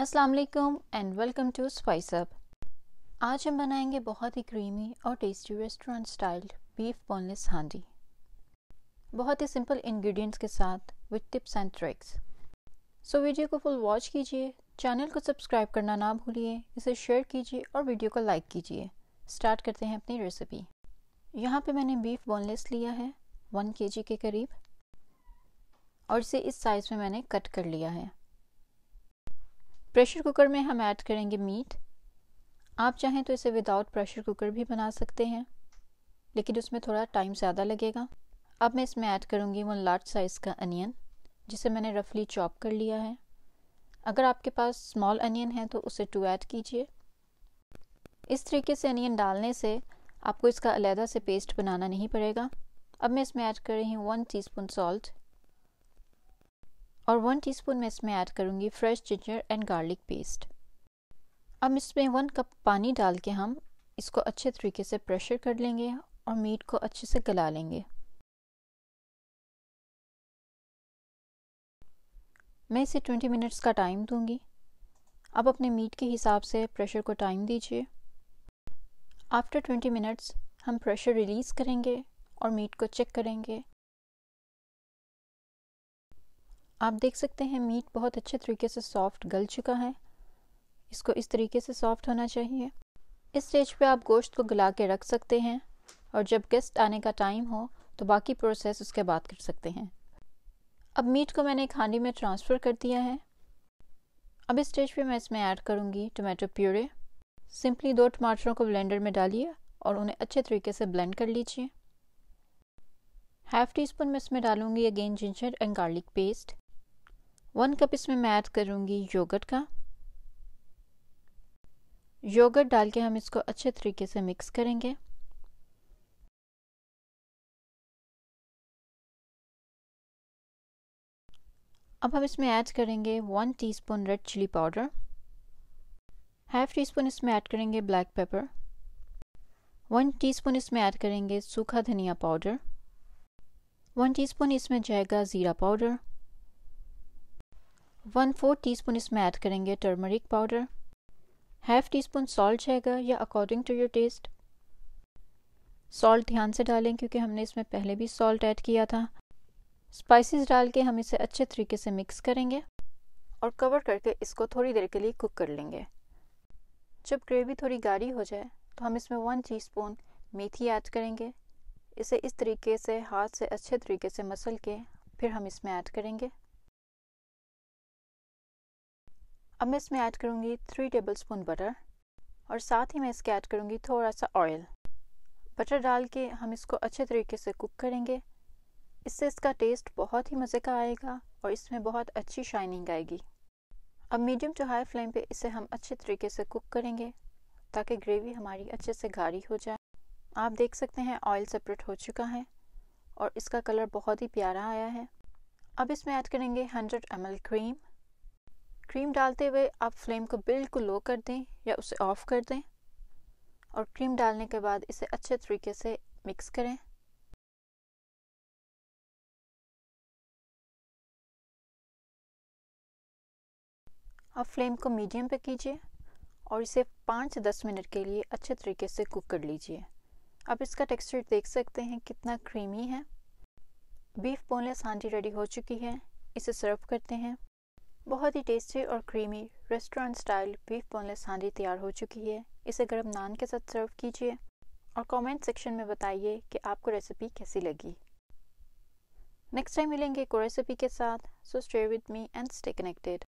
अस्सलाम वालेकुम and welcome to Spice Up आज हम बनाएंगे बहुत ही क्रीमी और tasty restaurant styled beef boneless handi बहुत ही सिंपल इंग्रेडिएंट्स के साथ with tips and tricks so video को फुल वॉच कीजिए चैनल को सब्सक्राइब करना ना भूलिए इसे शेयर कीजिए और वीडियो को लाइक कीजिए स्टार्ट करते हैं अपनी रेसिपी यहाँ पर मैंने बीफ बोनलेस लिया है वन के के करीब और इसे इस साइज़ में मैंने कट कर लिया है प्रेशर कुकर में हम ऐड करेंगे मीट आप चाहें तो इसे विदाउट प्रेशर कुकर भी बना सकते हैं लेकिन उसमें थोड़ा टाइम ज़्यादा लगेगा अब मैं इसमें ऐड करूँगी वन लार्ज साइज़ का अनियन जिसे मैंने रफली चॉप कर लिया है अगर आपके पास स्मॉल अनियन है तो उसे टू ऐड कीजिए इस तरीके से अनियन डालने से आपको इसका अलहदा से पेस्ट बनाना नहीं पड़ेगा अब मैं इसमें ऐड कर रही हूँ वन स्पून सॉल्ट और वन टीस्पून मैं इसमें ऐड करूँगी fresh ginger and garlic paste अब इसमें वन कप पानी डाल के हम इसको अच्छे तरीके से प्रेशर कर लेंगे और मीट को अच्छे से गला लेंगे मैं इसे 20 मिनट्स का टाइम दूंगी अब अपने मीट के हिसाब से प्रेशर को टाइम दीजिए आफ्टर 20 मिनट्स हम प्रेशर रिलीज़ करेंगे और मीट को चेक करेंगे आप देख सकते हैं मीट बहुत अच्छे तरीके से सॉफ्ट गल चुका है इसको इस तरीके से सॉफ्ट होना चाहिए इस स्टेज पे आप गोश्त को गला के रख सकते हैं और जब गेस्ट आने का टाइम हो तो बाकी प्रोसेस उसके बाद कर सकते हैं अब मीट को मैंने एक हांडी में ट्रांसफ़र कर दिया है अब इस स्टेज पे मैं इसमें ऐड करूँगी टोमेटो प्यूरे सिंपली दो टमाटरों को ब्लेंडर में डालिए और उन्हें अच्छे तरीके से ब्लेंड कर लीजिए हाफ टी स्पून मैं इसमें डालूँगी again ginger and garlic paste one cup इसमें मैं ऐड करूँगी योगर्ट का योगर्ट डाल के हम इसको अच्छे तरीके से मिक्स करेंगे अब हम इसमें ऐड करेंगे one teaspoon red chilli powder half teaspoon इसमें ऐड करेंगे ब्लैक पेपर वन टीस्पून इसमें ऐड करेंगे सूखा धनिया पाउडर वन टीस्पून इसमें जाएगा ज़ीरा powder one four teaspoon इसमें ऐड करेंगे turmeric powder half teaspoon salt जाएगा या according to your taste salt ध्यान से डालें क्योंकि हमने इसमें पहले भी सॉल्ट ऐड किया था स्पाइसेस डाल के हम इसे अच्छे तरीके से मिक्स करेंगे और कवर करके इसको थोड़ी देर के लिए कुक कर लेंगे जब ग्रेवी थोड़ी गाढ़ी हो जाए तो हम इसमें वन टी स्पून मेथी ऐड करेंगे इसे इस तरीके से हाथ से अच्छे तरीके से मसल के फिर हम इसमें ऐड करेंगे अब मैं इसमें ऐड करूँगी थ्री टेबल स्पून बटर और साथ ही मैं इसके ऐड करूँगी थोड़ा सा ऑयल बटर डाल के हम इसको अच्छे तरीके से कुक करेंगे इससे इसका टेस्ट बहुत ही मज़े का आएगा और इसमें बहुत अच्छी शाइनिंग आएगी अब मीडियम टू हाई फ्लेम पे इसे हम अच्छे तरीके से कुक करेंगे ताकि ग्रेवी हमारी अच्छे से गाढ़ी हो जाए आप देख सकते हैं ऑयल सेपरेट हो चुका है और इसका कलर बहुत ही प्यारा आया है अब इसमें ऐड करेंगे 100 ml क्रीम क्रीम डालते हुए आप फ्लेम को बिल्कुल लो कर दें या उसे ऑफ़ कर दें और क्रीम डालने के बाद इसे अच्छे तरीके से मिक्स करें आप फ्लेम को मीडियम पे कीजिए और इसे पाँच से दस मिनट के लिए अच्छे तरीके से कुक कर लीजिए आप इसका टेक्सचर देख सकते हैं कितना क्रीमी है बीफ बोनलेस हांडी रेडी हो चुकी है इसे सर्व करते हैं बहुत ही टेस्टी और creamy restaurant style beef boneless handi तैयार हो चुकी है इसे गर्म नान के साथ सर्व कीजिए और कमेंट सेक्शन में बताइए कि आपको रेसिपी कैसी लगी नेक्स्ट टाइम मिलेंगे एक रेसिपी के साथ so stay with me and stay connected